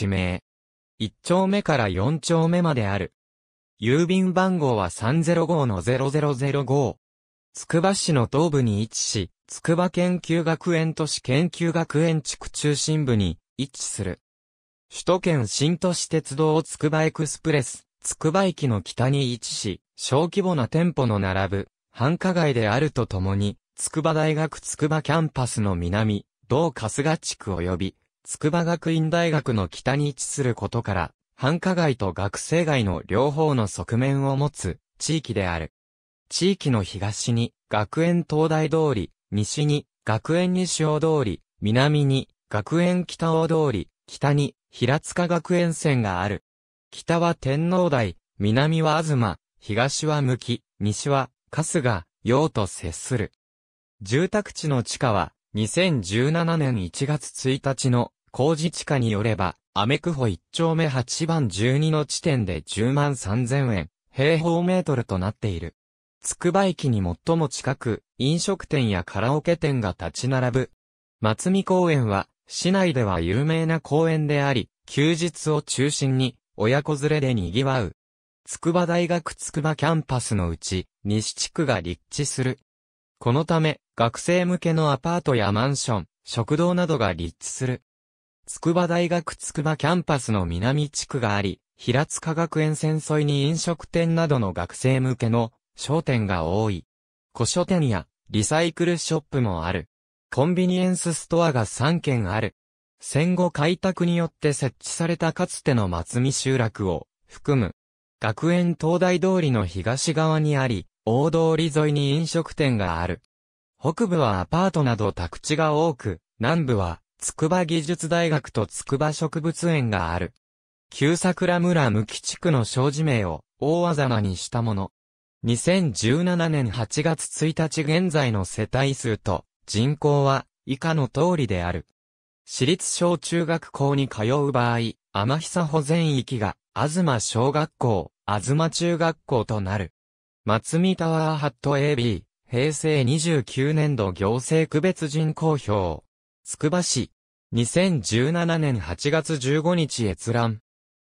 地名。1丁目から4丁目まである。郵便番号は305-0005。つくば市の東部に位置し、つくば研究学園都市研究学園地区中心部に位置する。首都圏新都市鉄道つくばエクスプレス、つくば駅の北に位置し、小規模な店舗の並ぶ、繁華街であるとともに、筑波大学筑波キャンパスの南、同春日地区及び、筑波学院大学の北に位置することから、繁華街と学生街の両方の側面を持つ地域である。地域の東に学園東大通り、西に学園西大通り、南に学園北大通り、北に平塚学園線がある。北は天皇台、南は東、東は向き、西は春日、陽と接する。住宅地の地下は2017年1月1日の工事地下によれば、アメクホ1丁目8番12の地点で10万3000円、平方メートルとなっている。つくば駅に最も近く、飲食店やカラオケ店が立ち並ぶ。松見公園は、市内では有名な公園であり、休日を中心に、親子連れで賑わう。筑波大学筑波キャンパスのうち、西地区が立地する。このため、学生向けのアパートやマンション、食堂などが立地する。筑波大学筑波キャンパスの南地区があり、平塚学園線沿いに飲食店などの学生向けの商店が多い。古書店やリサイクルショップもある。コンビニエンスストアが3軒ある。戦後開拓によって設置されたかつての松見集落を含む。学園東大通りの東側にあり、大通り沿いに飲食店がある。北部はアパートなど宅地が多く、南部は筑波技術大学と筑波植物園がある。旧桜村無期地区の障子名を大あざまにしたもの。2017年8月1日現在の世帯数と人口は以下の通りである。私立小中学校に通う場合、天久保全域が、東小学校、東中学校となる。松見タワーハット AB、平成29年度行政区別人公表。つくば市。2017年8月15日閲覧。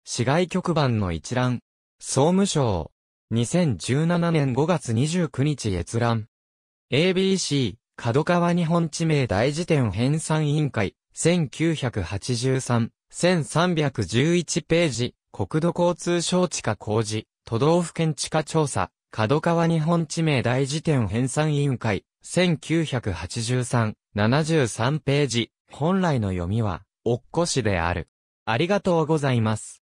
市外局番の一覧。総務省。2017年5月29日閲覧。ABC、角川日本地名大辞典編纂委員会、1983、1311ページ、国土交通省地下工事、都道府県地下調査、角川日本地名大辞典編纂委員会、1983、73ページ、本来の読みは、おっこしである。ありがとうございます。